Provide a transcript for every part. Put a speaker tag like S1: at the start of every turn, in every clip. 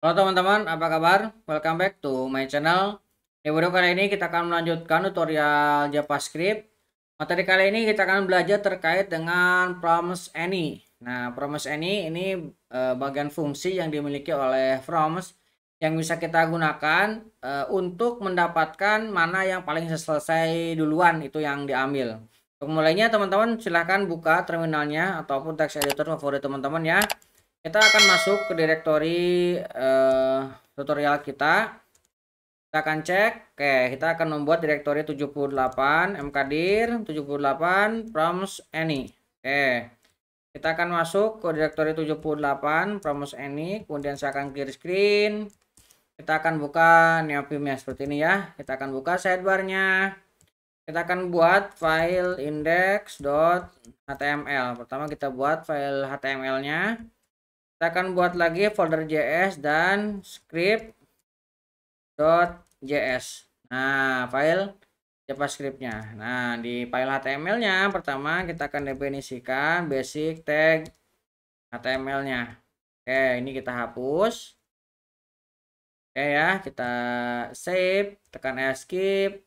S1: Halo teman-teman, apa kabar? Welcome back to my channel. Di video kali ini kita akan melanjutkan tutorial JavaScript. Materi kali ini kita akan belajar terkait dengan promise any. Nah, promise any ini eh, bagian fungsi yang dimiliki oleh promise yang bisa kita gunakan eh, untuk mendapatkan mana yang paling selesai duluan itu yang diambil. Untuk mulainya teman-teman silahkan buka terminalnya ataupun text editor favorit teman-teman ya kita akan masuk ke direktori uh, tutorial kita kita akan cek oke kita akan membuat direktori 78 mkdir 78 proms any oke kita akan masuk ke direktori 78 proms any kemudian saya akan clear screen kita akan buka neopimnya seperti ini ya kita akan buka sidebarnya kita akan buat file index.html pertama kita buat file html nya kita akan buat lagi folder js dan script.js nah file javascriptnya nah di file html nya pertama kita akan definisikan basic tag html nya oke ini kita hapus oke ya kita save tekan escape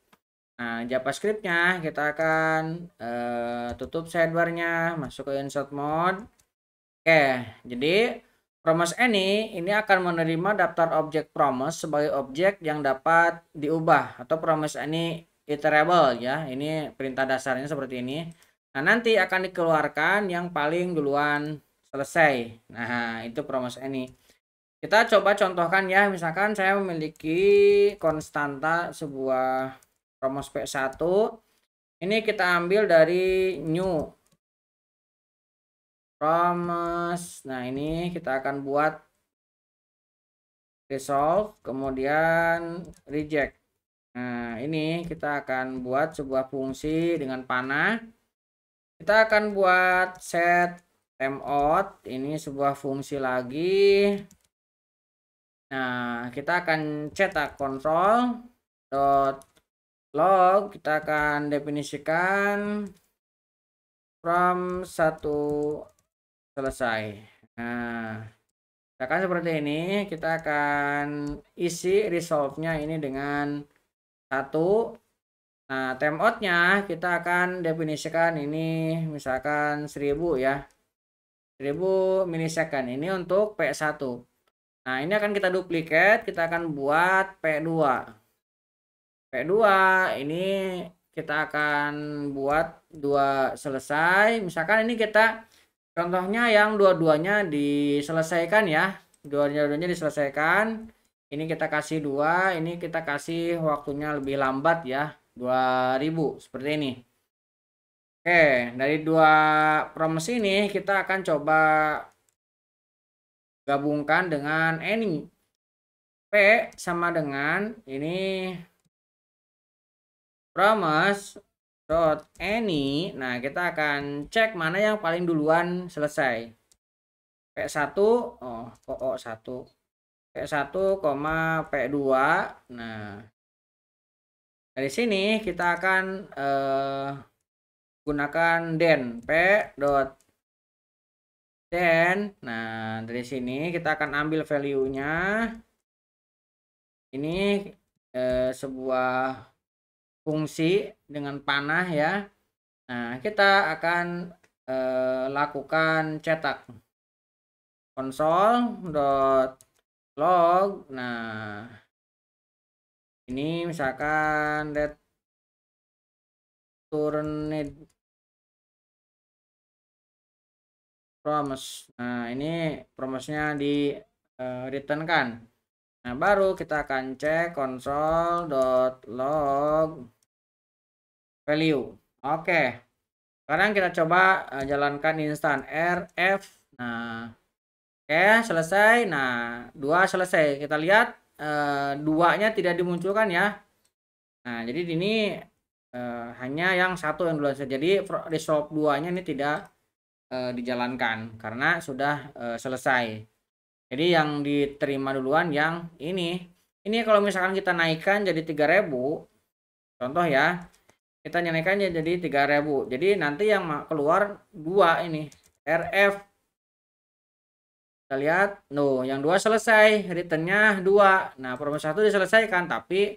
S1: nah javascriptnya kita akan uh, tutup sidebar-nya, masuk ke insert mode Oke, jadi promise any ini akan menerima daftar objek promise sebagai objek yang dapat diubah atau promise any iterable ya. Ini perintah dasarnya seperti ini. Nah, nanti akan dikeluarkan yang paling duluan selesai. Nah, itu promise any. Kita coba contohkan ya, misalkan saya memiliki konstanta sebuah promise P1. Ini kita ambil dari new promise nah ini kita akan buat resolve kemudian reject nah ini kita akan buat sebuah fungsi dengan panah kita akan buat set timeout ini sebuah fungsi lagi nah kita akan cetak kontrol dot log kita akan definisikan from satu selesai nah akan seperti ini kita akan isi resolve-nya ini dengan satu nah timeout-nya kita akan definisikan ini misalkan 1000 ya 1000 milisecond ini untuk P1 nah ini akan kita duplikat kita akan buat P2 P2 ini kita akan buat dua selesai misalkan ini kita Contohnya yang dua-duanya diselesaikan ya. Dua-duanya diselesaikan. Ini kita kasih dua, ini kita kasih waktunya lebih lambat ya. 2000 seperti ini. Oke, dari dua promosi ini kita akan coba gabungkan dengan any. P sama dengan ini promise dot any nah kita akan cek mana yang paling duluan selesai P1 oh kok 1 P1, P2 nah dari sini kita akan eh, gunakan den P dot den nah dari sini kita akan ambil value nya ini eh, sebuah fungsi dengan panah ya. Nah, kita akan eh, lakukan cetak console.log. Nah, ini misalkan that turnit promise. Nah, ini promise-nya di return eh, returnkan. Nah, baru kita akan cek console.log value. Oke. Sekarang kita coba uh, jalankan instan rf. Nah, oke selesai. Nah, dua selesai. Kita lihat eh, duanya tidak dimunculkan ya. Nah, jadi ini eh, hanya yang satu yang duluan Jadi resolve duanya ini tidak dijalankan karena sudah selesai. Jadi yang diterima duluan yang ini. Ini kalau misalkan kita naikkan jadi 3000 contoh ya kita ya jadi 3000 jadi nanti yang keluar dua ini RF kita lihat no yang dua selesai returnnya dua nah promo satu diselesaikan tapi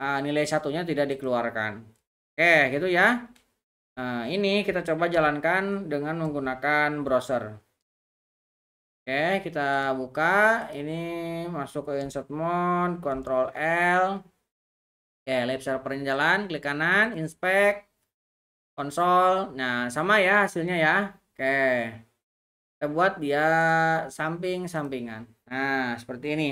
S1: uh, nilai satunya tidak dikeluarkan oke gitu ya nah, ini kita coba jalankan dengan menggunakan browser oke kita buka ini masuk ke insert mode Control L Oke, lab servernya jalan, klik kanan, inspect, console, Nah, sama ya hasilnya ya. Oke. Kita buat dia samping-sampingan. Nah, seperti ini.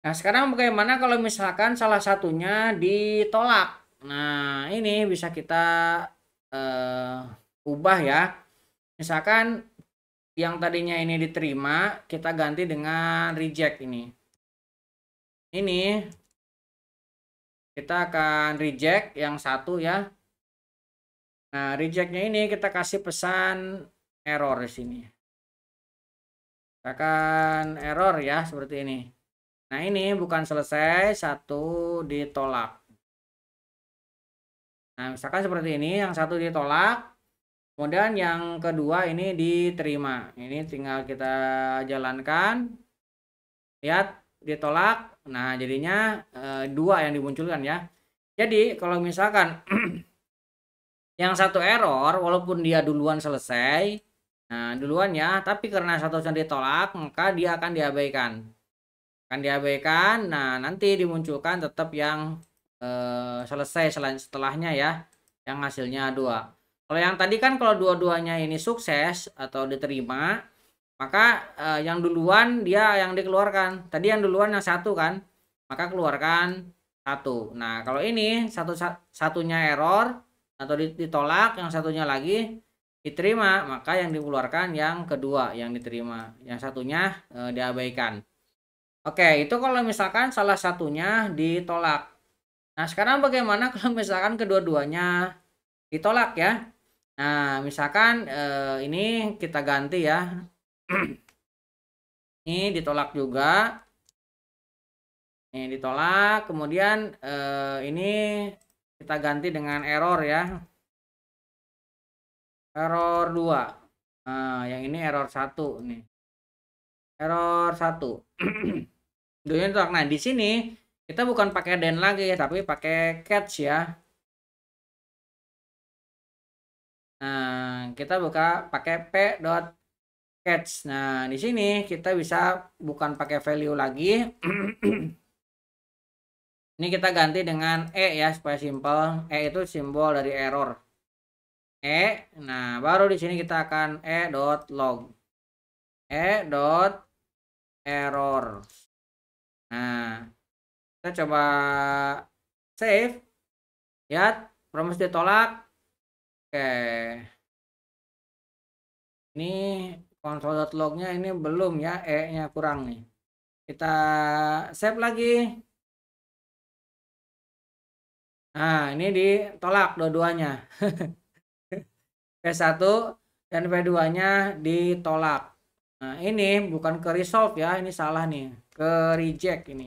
S1: Nah, sekarang bagaimana kalau misalkan salah satunya ditolak? Nah, ini bisa kita uh, ubah ya. Misalkan yang tadinya ini diterima, kita ganti dengan reject ini. Ini kita akan reject yang satu ya nah rejectnya ini kita kasih pesan error di sini kita akan error ya seperti ini nah ini bukan selesai satu ditolak nah misalkan seperti ini yang satu ditolak kemudian yang kedua ini diterima ini tinggal kita jalankan lihat ditolak nah jadinya e, dua yang dimunculkan ya jadi kalau misalkan yang satu error walaupun dia duluan selesai nah duluan ya tapi karena satu ditolak maka dia akan diabaikan akan diabaikan nah nanti dimunculkan tetap yang eh, selesai setelahnya ya yang hasilnya dua kalau yang tadi kan kalau dua-duanya ini sukses atau diterima maka uh, yang duluan dia yang dikeluarkan tadi yang duluan yang satu kan maka keluarkan satu nah kalau ini satu satunya error atau ditolak yang satunya lagi diterima maka yang dikeluarkan yang kedua yang diterima yang satunya eh, diabaikan oke itu kalau misalkan salah satunya ditolak nah sekarang bagaimana kalau misalkan kedua-duanya ditolak ya nah misalkan eh, ini kita ganti ya ini ditolak juga ini ditolak kemudian eh, ini kita ganti dengan error ya error 2 nah, yang ini error 1 nih error 1 dulunya ditolak nah di sini kita bukan pakai den lagi tapi pakai catch ya nah kita buka pakai p dot catch. Nah, di sini kita bisa bukan pakai value lagi. Ini kita ganti dengan E ya supaya simple. E itu simbol dari error. E. Nah, baru di sini kita akan e dot log. E dot error. Nah, kita coba save. Lihat, promosi ditolak. Oke. Ini console.log-nya ini belum ya e-nya kurang nih kita save lagi nah ini ditolak dua-duanya P1 dan P2 nya ditolak nah ini bukan ke resolve ya ini salah nih ke reject ini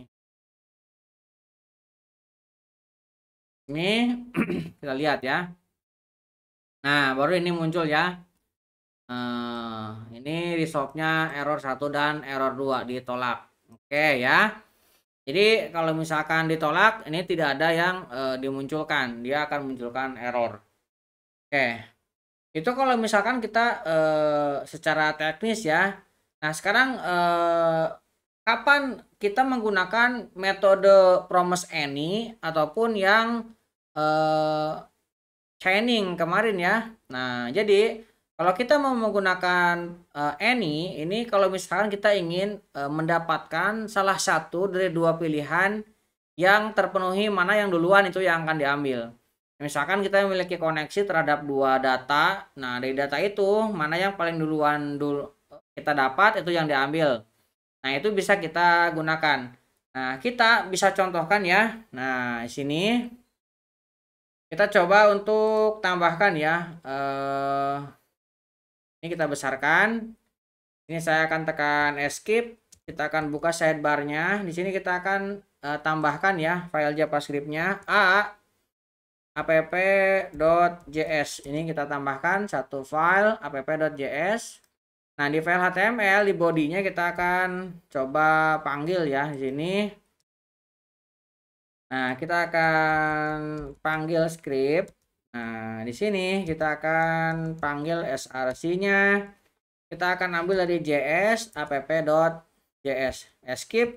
S1: ini kita lihat ya nah baru ini muncul ya Nah, ini resolve-nya error 1 dan error 2 ditolak. Oke ya. Jadi kalau misalkan ditolak ini tidak ada yang e, dimunculkan, dia akan munculkan error. Oke. Itu kalau misalkan kita e, secara teknis ya. Nah, sekarang e, kapan kita menggunakan metode promise any ataupun yang e, chaining kemarin ya. Nah, jadi kalau kita mau menggunakan uh, any, ini kalau misalkan kita ingin uh, mendapatkan salah satu dari dua pilihan yang terpenuhi mana yang duluan itu yang akan diambil. Misalkan kita memiliki koneksi terhadap dua data. Nah, dari data itu mana yang paling duluan dulu kita dapat itu yang diambil. Nah, itu bisa kita gunakan. Nah, kita bisa contohkan ya. Nah, di sini kita coba untuk tambahkan ya eh ini kita besarkan ini saya akan tekan escape kita akan buka sidebarnya di sini kita akan uh, tambahkan ya file javascriptnya a app.js ini kita tambahkan satu file app.js nah di file html di bodinya kita akan coba panggil ya di sini nah kita akan panggil script Nah, di sini kita akan panggil src-nya. Kita akan ambil dari js app.js. Escape.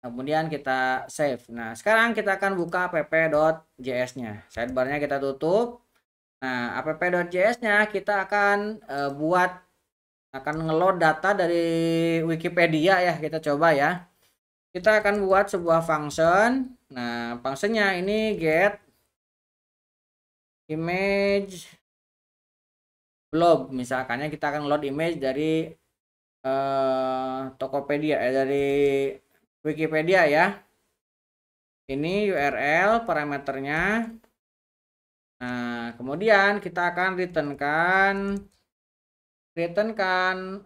S1: Kemudian kita save. Nah, sekarang kita akan buka app.js-nya. Sidebar-nya kita tutup. Nah, app.js-nya kita akan uh, buat akan ngeload data dari Wikipedia ya, kita coba ya. Kita akan buat sebuah function. Nah, functionnya ini get image blob misalkannya kita akan load image dari uh, Tokopedia eh, dari Wikipedia ya ini URL parameternya nah kemudian kita akan returnkan returnkan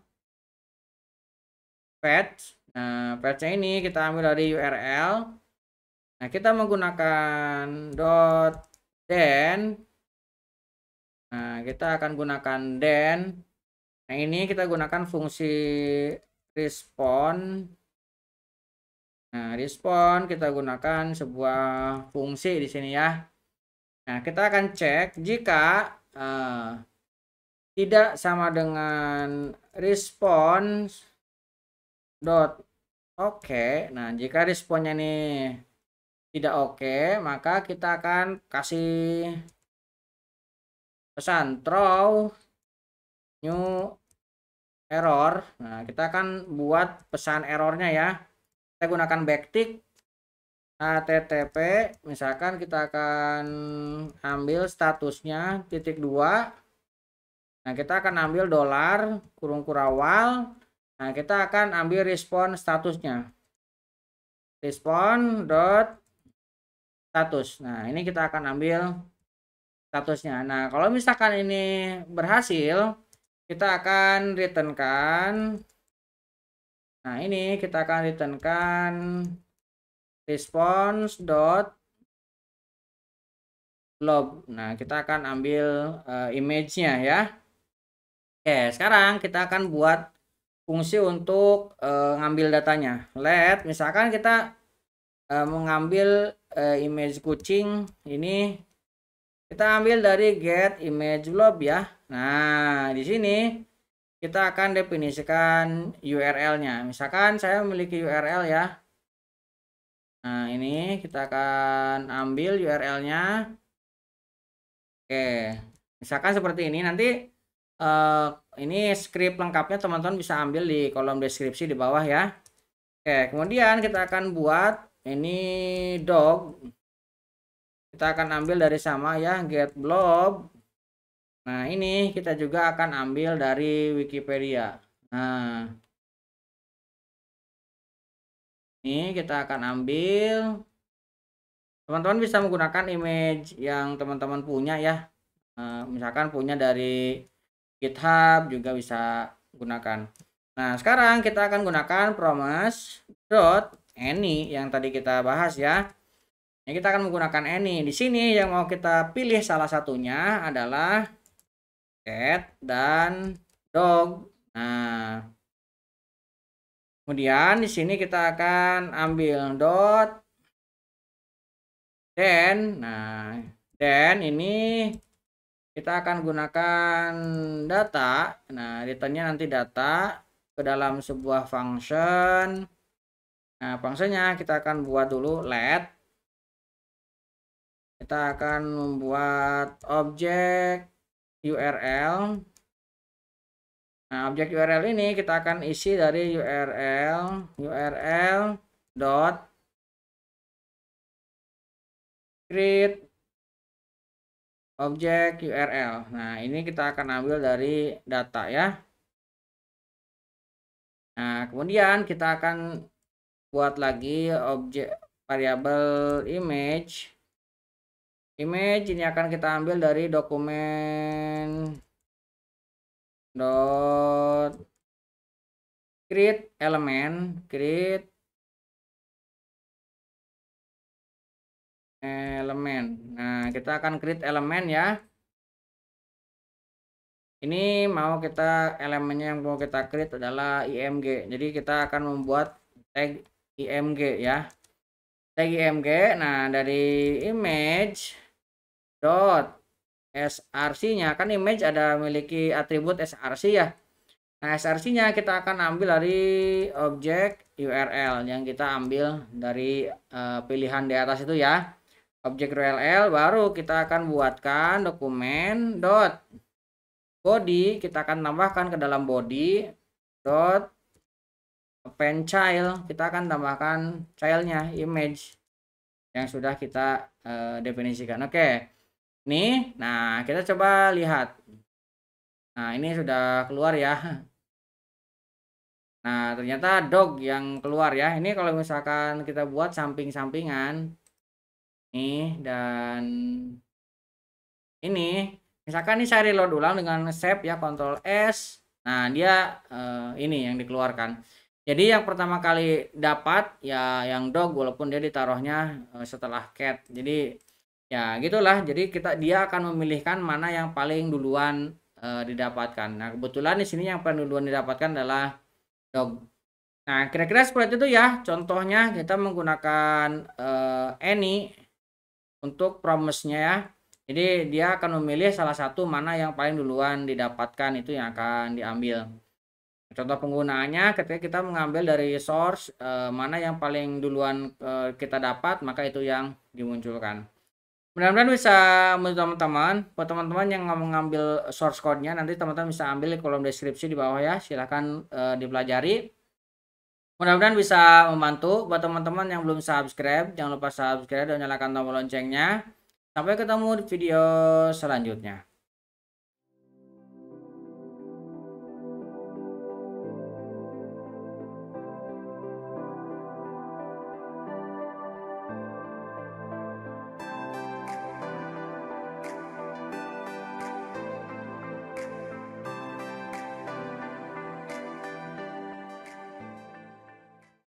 S1: patch nah patchnya ini kita ambil dari URL nah kita menggunakan dot then Nah, kita akan gunakan then. Nah, ini kita gunakan fungsi respon. Nah, respon kita gunakan sebuah fungsi di sini ya. Nah, kita akan cek jika uh, tidak sama dengan response dot oke okay. nah jika responnya ini tidak oke okay, maka kita akan kasih pesan throw new error nah kita akan buat pesan errornya ya kita gunakan backtick http misalkan kita akan ambil statusnya titik dua nah kita akan ambil dolar kurung kurawal nah kita akan ambil respon statusnya respon dot status nah ini kita akan ambil statusnya. Nah, kalau misalkan ini berhasil, kita akan returnkan. Nah, ini kita akan returnkan response dot blob. Nah, kita akan ambil uh, image-nya ya. Oke, sekarang kita akan buat fungsi untuk uh, ngambil datanya. Let, misalkan kita uh, mengambil uh, image kucing ini kita ambil dari get image blob ya. Nah, di sini kita akan definisikan URL-nya. Misalkan saya memiliki URL ya. Nah, ini kita akan ambil URL-nya. Oke, misalkan seperti ini. Nanti uh, ini script lengkapnya teman-teman bisa ambil di kolom deskripsi di bawah ya. Oke, kemudian kita akan buat ini dog kita akan ambil dari sama ya get blob nah ini kita juga akan ambil dari Wikipedia nah ini kita akan ambil teman-teman bisa menggunakan image yang teman-teman punya ya nah, misalkan punya dari GitHub juga bisa gunakan nah sekarang kita akan gunakan promise dot any yang tadi kita bahas ya Ya, kita akan menggunakan any. Di sini yang mau kita pilih salah satunya adalah cat dan dog. Nah, kemudian di sini kita akan ambil dot dan Nah, dan ini kita akan gunakan data. Nah, returnnya nanti data ke dalam sebuah function. Nah, fungsinya kita akan buat dulu let kita akan membuat objek URL nah objek URL ini kita akan isi dari URL URL dot create objek URL nah ini kita akan ambil dari data ya nah kemudian kita akan buat lagi objek variabel image image ini akan kita ambil dari dokumen dot create element create element. Nah, kita akan create element ya. Ini mau kita elemennya yang mau kita create adalah img. Jadi kita akan membuat tag img ya. Tag img. Nah, dari image dot src-nya kan image ada memiliki atribut src ya. Nah, src-nya kita akan ambil dari objek URL yang kita ambil dari uh, pilihan di atas itu ya. Objek URL baru kita akan buatkan dokumen dot body kita akan tambahkan ke dalam body dot append child kita akan tambahkan childnya image yang sudah kita uh, definisikan oke okay nih Nah, kita coba lihat. Nah, ini sudah keluar ya. Nah, ternyata dog yang keluar ya. Ini kalau misalkan kita buat samping-sampingan. Nih, dan ini. Misalkan ini saya reload ulang dengan save ya, Ctrl S. Nah, dia eh, ini yang dikeluarkan. Jadi yang pertama kali dapat ya yang dog walaupun dia ditaruhnya eh, setelah cat. Jadi ya gitulah jadi kita dia akan memilihkan mana yang paling duluan e, didapatkan nah kebetulan di sini yang paling duluan didapatkan adalah dog nah kira-kira seperti itu ya contohnya kita menggunakan e, eh, any untuk promise-nya ya jadi dia akan memilih salah satu mana yang paling duluan didapatkan itu yang akan diambil contoh penggunaannya ketika kita mengambil dari source e, mana yang paling duluan e, kita dapat maka itu yang dimunculkan mudah-mudahan bisa menurut teman-teman buat teman-teman yang mau ngambil source code-nya nanti teman-teman bisa ambil di kolom deskripsi di bawah ya silahkan uh, eh, dipelajari mudah-mudahan bisa membantu buat teman-teman yang belum subscribe jangan lupa subscribe dan nyalakan tombol loncengnya sampai ketemu di video selanjutnya